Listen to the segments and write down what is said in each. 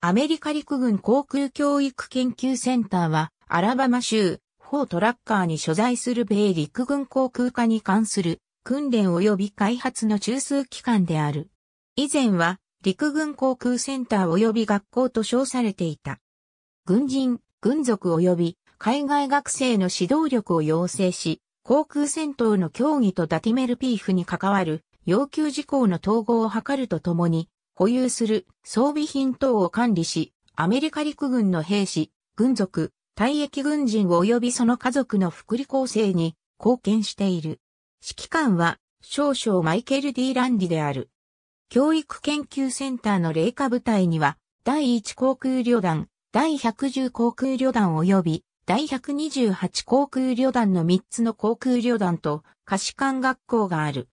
アメリカ陸軍航空教育研究センターは、アラバマ州、フォートラッカーに所在する米陸軍航空科に関する訓練及び開発の中枢機関である。以前は、陸軍航空センター及び学校と称されていた。軍人、軍属及び海外学生の指導力を要請し、航空戦闘の協議とダティメルピーフに関わる要求事項の統合を図るとともに、保有する装備品等を管理し、アメリカ陸軍の兵士、軍属、退役軍人及びその家族の福利厚生に貢献している。指揮官は少々マイケル・ディ・ランディである。教育研究センターの霊下部隊には、第1航空旅団、第110航空旅団及び、第128航空旅団の3つの航空旅団と、可視官学校がある。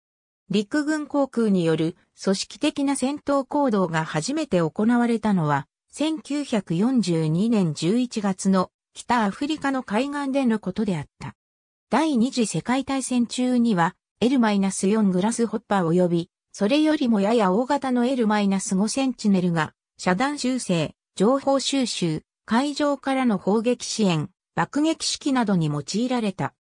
陸軍航空による組織的な戦闘行動が初めて行われたのは、1942年11月の北アフリカの海岸でのことであった。第二次世界大戦中には L-4 グラスホッパー及び、それよりもやや大型の L-5 センチネルが、遮断修正、情報収集、海上からの砲撃支援、爆撃式などに用いられた。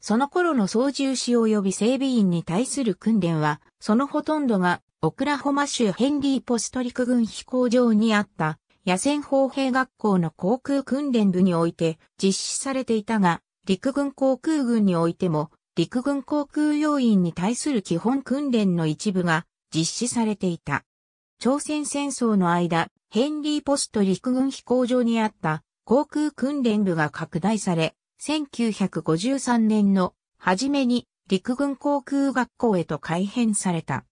その頃の操縦士及び整備員に対する訓練は、そのほとんどが、オクラホマ州ヘンリーポスト陸軍飛行場にあった、野戦砲兵学校の航空訓練部において実施されていたが、陸軍航空軍においても、陸軍航空要員に対する基本訓練の一部が実施されていた。朝鮮戦争の間、ヘンリーポスト陸軍飛行場にあった航空訓練部が拡大され、1953年の初めに陸軍航空学校へと改編された。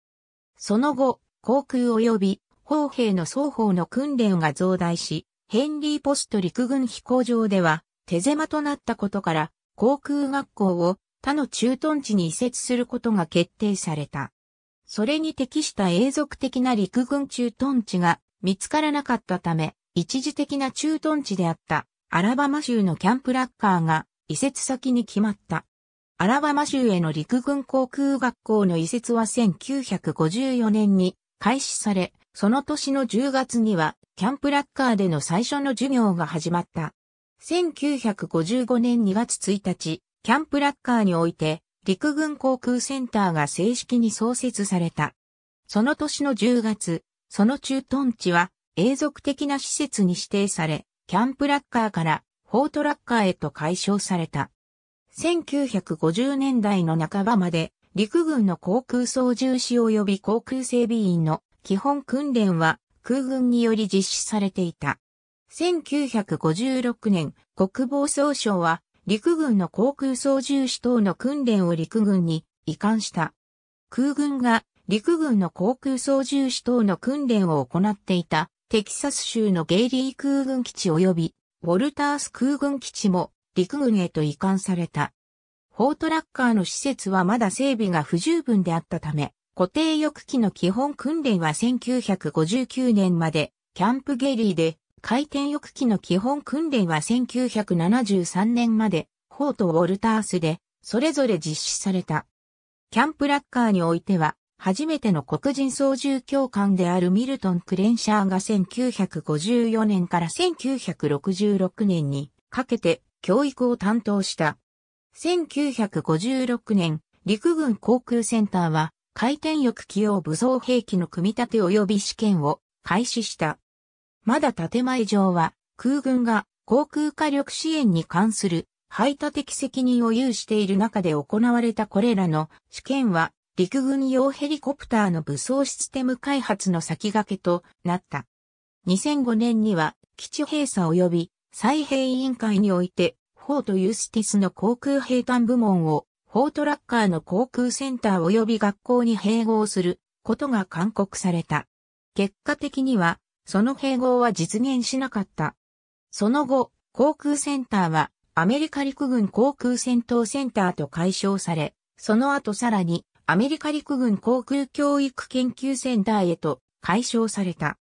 その後、航空及び砲兵の双方の訓練が増大し、ヘンリーポスト陸軍飛行場では手狭となったことから航空学校を他の駐屯地に移設することが決定された。それに適した永続的な陸軍駐屯地が見つからなかったため、一時的な駐屯地であったアラバマ州のキャンプラッカーが移設先に決まった。アラバマ州への陸軍航空学校の移設は1954年に開始され、その年の10月にはキャンプラッカーでの最初の授業が始まった。1955年2月1日、キャンプラッカーにおいて陸軍航空センターが正式に創設された。その年の10月、その駐屯地は永続的な施設に指定され、キャンプラッカーからフォートラッカーへと解消された。1950年代の半ばまで陸軍の航空操縦士及び航空整備員の基本訓練は空軍により実施されていた。1956年、国防総省は陸軍の航空操縦士等の訓練を陸軍に移管した。空軍が陸軍の航空操縦士等の訓練を行っていたテキサス州のゲイリー空軍基地及び、ウォルタース空軍基地も陸軍へと移管された。フォートラッカーの施設はまだ整備が不十分であったため、固定翼機の基本訓練は1959年まで、キャンプゲリーで、回転翼機の基本訓練は1973年まで、フォート・ウォルタースで、それぞれ実施された。キャンプラッカーにおいては、初めての黒人操縦教官であるミルトン・クレンシャーが1954年から1966年にかけて教育を担当した。1956年、陸軍航空センターは回転翼起用武装兵器の組み立て及び試験を開始した。まだ建前上は空軍が航空火力支援に関する排他的責任を有している中で行われたこれらの試験は陸軍用ヘリコプターの武装システム開発の先駆けとなった。2005年には基地閉鎖及び再編委員会において、フォートユースティスの航空兵団部門を、フォートラッカーの航空センター及び学校に併合することが勧告された。結果的には、その併合は実現しなかった。その後、航空センターはアメリカ陸軍航空戦闘センターと解消され、その後さらにアメリカ陸軍航空教育研究センターへと解消された。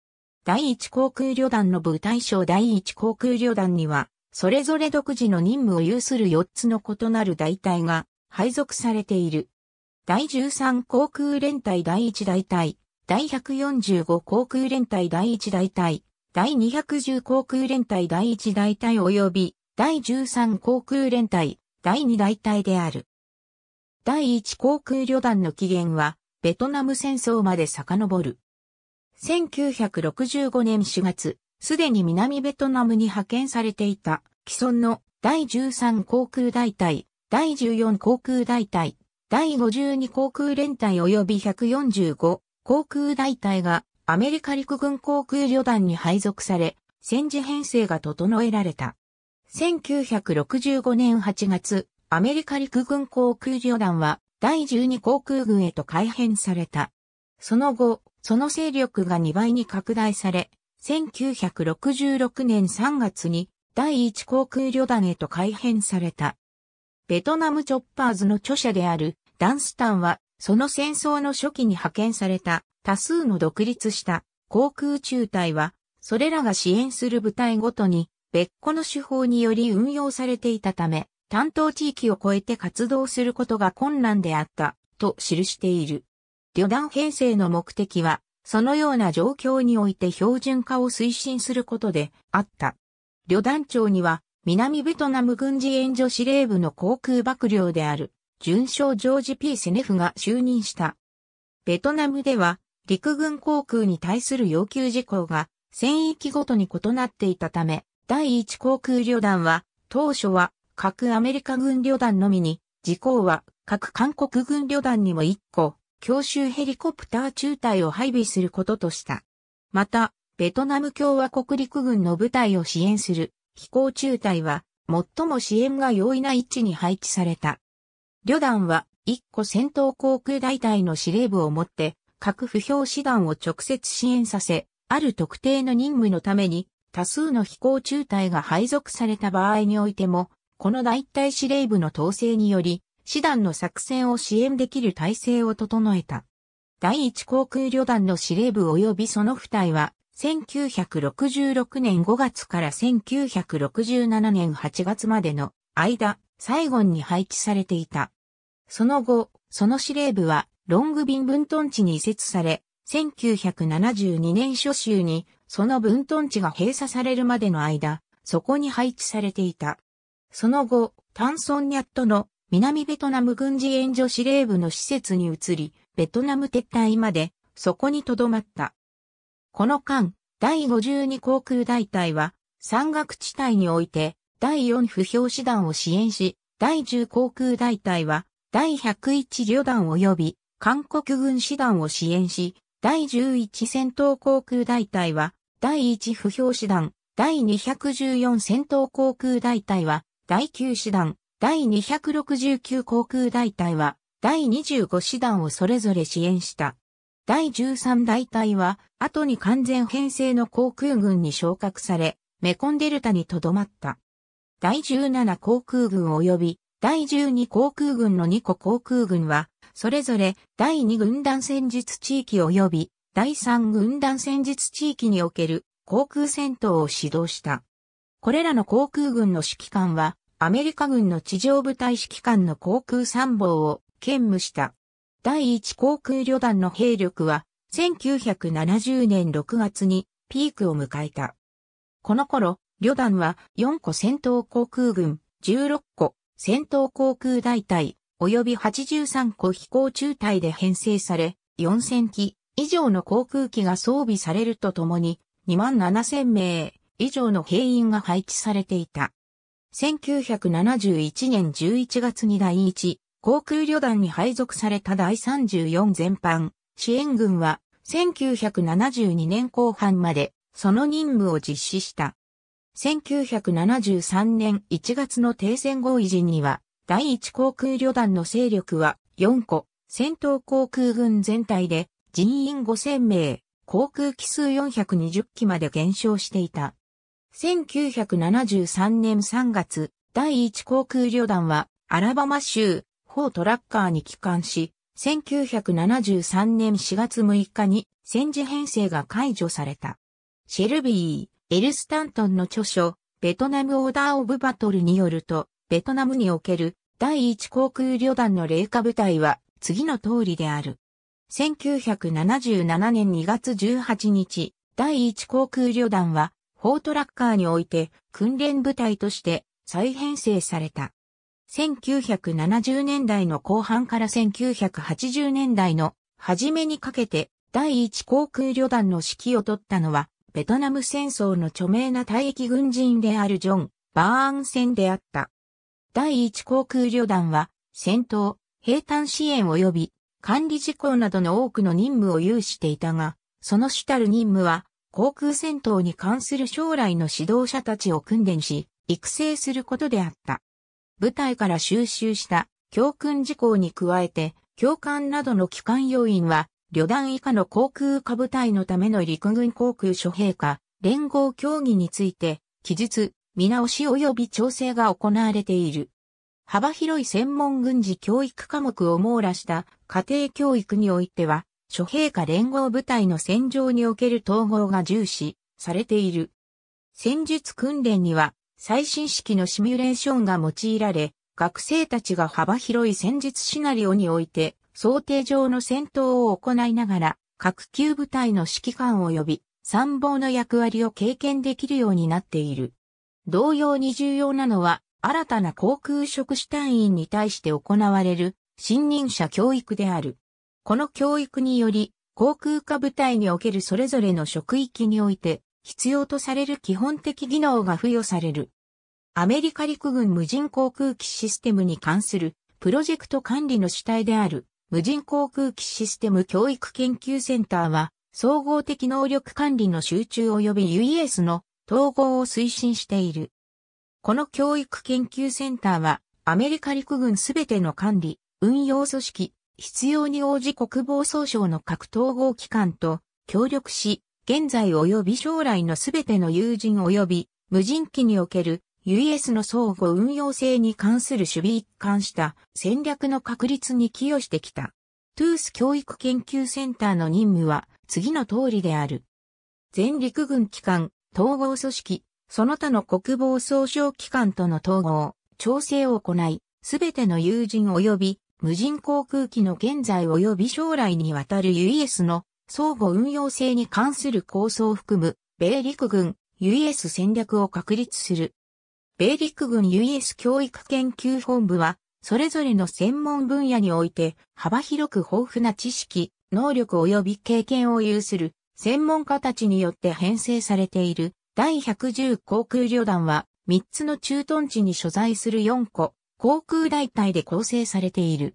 第一航空旅団の部隊省第一航空旅団には、それぞれ独自の任務を有する4つの異なる大隊が配属されている。第13航空連隊第1大隊、第145航空連隊第1大隊、第210航空連隊第1大隊及び第13航空連隊第2大隊である。第一航空旅団の起源は、ベトナム戦争まで遡る。1965年4月、すでに南ベトナムに派遣されていた、既存の第13航空大隊、第14航空大隊、第52航空連隊及び145航空大隊がアメリカ陸軍航空旅団に配属され、戦時編成が整えられた。1965年8月、アメリカ陸軍航空旅団は第12航空軍へと改編された。その後、その勢力が2倍に拡大され、1966年3月に第1航空旅団へと改編された。ベトナムチョッパーズの著者であるダンスタンは、その戦争の初期に派遣された多数の独立した航空中隊は、それらが支援する部隊ごとに別個の手法により運用されていたため、担当地域を超えて活動することが困難であった、と記している。旅団編成の目的は、そのような状況において標準化を推進することであった。旅団長には、南ベトナム軍事援助司令部の航空幕僚である、巡将ジョージ・ P・ セネフが就任した。ベトナムでは、陸軍航空に対する要求事項が、戦域ごとに異なっていたため、第一航空旅団は、当初は各アメリカ軍旅団のみに、事項は各韓国軍旅団にも1個、強襲ヘリコプター中隊を配備することとした。また、ベトナム共和国陸軍の部隊を支援する飛行中隊は、最も支援が容易な位置に配置された。旅団は、1個戦闘航空大隊の司令部を持って、各不評師団を直接支援させ、ある特定の任務のために、多数の飛行中隊が配属された場合においても、この大隊司令部の統制により、師団の作戦を支援できる体制を整えた。第一航空旅団の司令部及びその部隊は、1966年5月から1967年8月までの間、最後に配置されていた。その後、その司令部は、ロングビン分屯地に移設され、1972年初秋に、その分屯地が閉鎖されるまでの間、そこに配置されていた。その後、タンソンニャットの南ベトナム軍事援助司令部の施設に移り、ベトナム撤退まで、そこに留まった。この間、第52航空大隊は、山岳地帯において、第4不評師団を支援し、第10航空大隊は、第101旅団及び、韓国軍師団を支援し、第11戦闘航空大隊は、第1不評師団、第214戦闘航空大隊は、第9師団、第269航空大隊は、第25師団をそれぞれ支援した。第13大隊は、後に完全編成の航空軍に昇格され、メコンデルタに留まった。第17航空軍及び、第12航空軍の2個航空軍は、それぞれ第2軍団戦術地域及び、第3軍団戦術地域における航空戦闘を指導した。これらの航空軍の指揮官は、アメリカ軍の地上部隊指揮官の航空参謀を兼務した。第1航空旅団の兵力は、1970年6月にピークを迎えた。この頃、旅団は4個戦闘航空軍、16個戦闘航空大隊、及び83個飛行中隊で編成され、4000機以上の航空機が装備されるとともに、2万7000名以上の兵員が配置されていた。1971年11月に第1航空旅団に配属された第34全般支援軍は1972年後半までその任務を実施した。1973年1月の停戦合意時には第1航空旅団の勢力は4個、戦闘航空軍全体で人員5000名、航空機数420機まで減少していた。1973年3月、第1航空旅団は、アラバマ州、フォートラッカーに帰還し、1973年4月6日に戦時編成が解除された。シェルビー、エルスタントンの著書、ベトナムオーダーオブバトルによると、ベトナムにおける第1航空旅団の霊下部隊は次の通りである。1977年2月18日、第1航空旅団はフォートラッカーにおいて訓練部隊として再編成された。1970年代の後半から1980年代の初めにかけて第一航空旅団の指揮を取ったのはベトナム戦争の著名な退役軍人であるジョン・バーン戦であった。第一航空旅団は戦闘、兵坦支援及び管理事項などの多くの任務を有していたが、その主たる任務は航空戦闘に関する将来の指導者たちを訓練し、育成することであった。部隊から収集した教訓事項に加えて、教官などの機関要員は、旅団以下の航空下部隊のための陸軍航空諸兵科連合協議について、記述、見直し及び調整が行われている。幅広い専門軍事教育科目を網羅した家庭教育においては、諸陛下連合部隊の戦場における統合が重視されている。戦術訓練には最新式のシミュレーションが用いられ、学生たちが幅広い戦術シナリオにおいて想定上の戦闘を行いながら各級部隊の指揮官及び参謀の役割を経験できるようになっている。同様に重要なのは新たな航空職種隊員に対して行われる新任者教育である。この教育により、航空科部隊におけるそれぞれの職域において、必要とされる基本的技能が付与される。アメリカ陸軍無人航空機システムに関するプロジェクト管理の主体である無人航空機システム教育研究センターは総合的能力管理の集中及び UES の統合を推進している。この教育研究センターはアメリカ陸軍すべての管理、運用組織、必要に応じ国防総省の各統合機関と協力し、現在及び将来のすべての友人及び無人機における US の相互運用性に関する守備一貫した戦略の確立に寄与してきた。トゥース教育研究センターの任務は次の通りである。全陸軍機関、統合組織、その他の国防総省機関との統合、調整を行い、すべての友人及び無人航空機の現在及び将来にわたる US の相互運用性に関する構想を含む、米陸軍 US 戦略を確立する。米陸軍 US 教育研究本部は、それぞれの専門分野において幅広く豊富な知識、能力及び経験を有する専門家たちによって編成されている第110航空旅団は3つの駐屯地に所在する4個航空大隊で構成されている。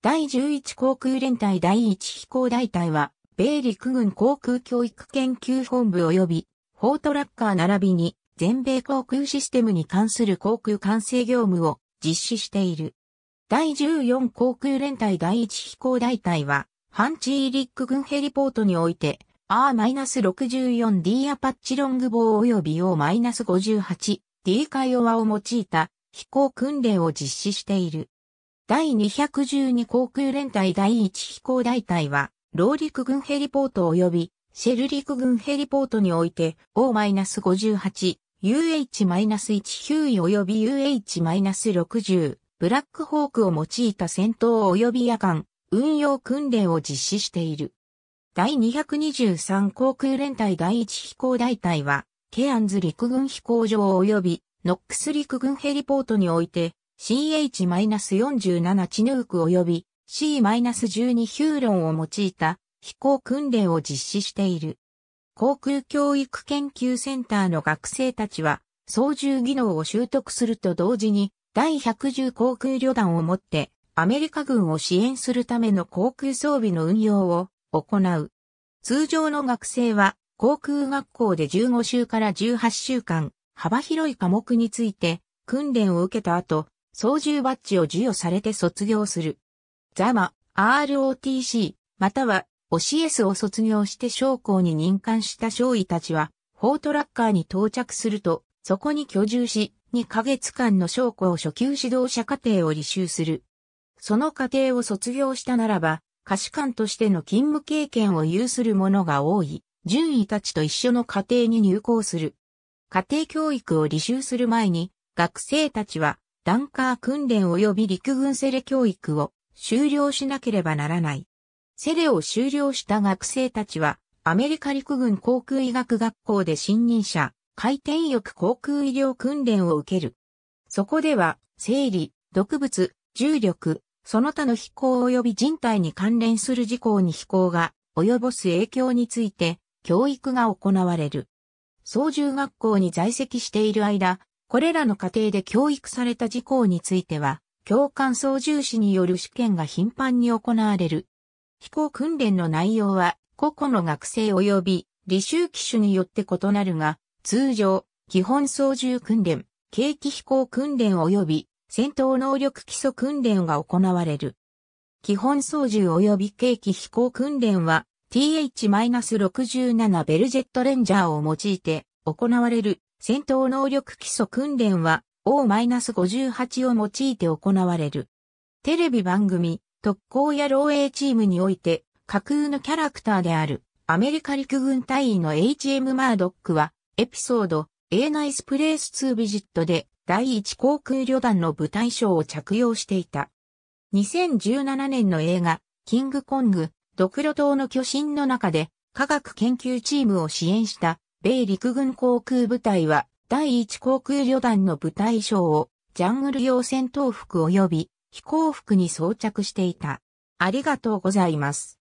第11航空連隊第1飛行大隊は、米陸軍航空教育研究本部及び、フォートラッカー並びに、全米航空システムに関する航空管制業務を実施している。第14航空連隊第1飛行大隊は、ハンチーリック軍ヘリポートにおいて、R-64D アパッチロング棒及び O-58D カイオワを用いた飛行訓練を実施している。第212航空連隊第1飛行大隊は、老陸軍ヘリポート及び、シェル陸軍ヘリポートにおいて、O-58、UH-1 ヒューイ及び UH-60、ブラックホークを用いた戦闘及び夜間、運用訓練を実施している。第223航空連隊第1飛行大隊は、ケアンズ陸軍飛行場及びノックス陸軍ヘリポートにおいて、CH-47 チヌーク及び C-12 ヒューロンを用いた飛行訓練を実施している。航空教育研究センターの学生たちは、操縦技能を習得すると同時に、第110航空旅団をもって、アメリカ軍を支援するための航空装備の運用を行う。通常の学生は、航空学校で15週から18週間、幅広い科目について訓練を受けた後、操縦バッジを授与されて卒業する。ザマ、ROTC、または OCS を卒業して将校に任官した少尉たちは、フォートラッカーに到着すると、そこに居住し、2ヶ月間の将校初級指導者課程を履修する。その課程を卒業したならば、可視官としての勤務経験を有する者が多い、順位たちと一緒の課程に入校する。家庭教育を履修する前に、学生たちは、ダンカー訓練及び陸軍セレ教育を修了しなければならない。セレを修了した学生たちは、アメリカ陸軍航空医学学校で新任者、回転翼航空医療訓練を受ける。そこでは、生理、毒物、重力、その他の飛行及び人体に関連する事項に飛行が及ぼす影響について、教育が行われる。操縦学校に在籍している間、これらの過程で教育された事項については、教官操縦士による試験が頻繁に行われる。飛行訓練の内容は、個々の学生及び履修機種によって異なるが、通常、基本操縦訓練、景気飛行訓練及び戦闘能力基礎訓練が行われる。基本操縦及び景気飛行訓練は、TH-67 ベルジェットレンジャーを用いて行われる戦闘能力基礎訓練は O-58 を用いて行われる。テレビ番組、特攻や漏洩チームにおいて架空のキャラクターであるアメリカ陸軍隊員の HM マードックはエピソード A ナイスプレイス2ビジットで第1航空旅団の部隊章を着用していた。2017年の映画キングコングドクロ島の巨神の中で科学研究チームを支援した米陸軍航空部隊は第1航空旅団の部隊賞をジャングル用戦闘服及び飛行服に装着していた。ありがとうございます。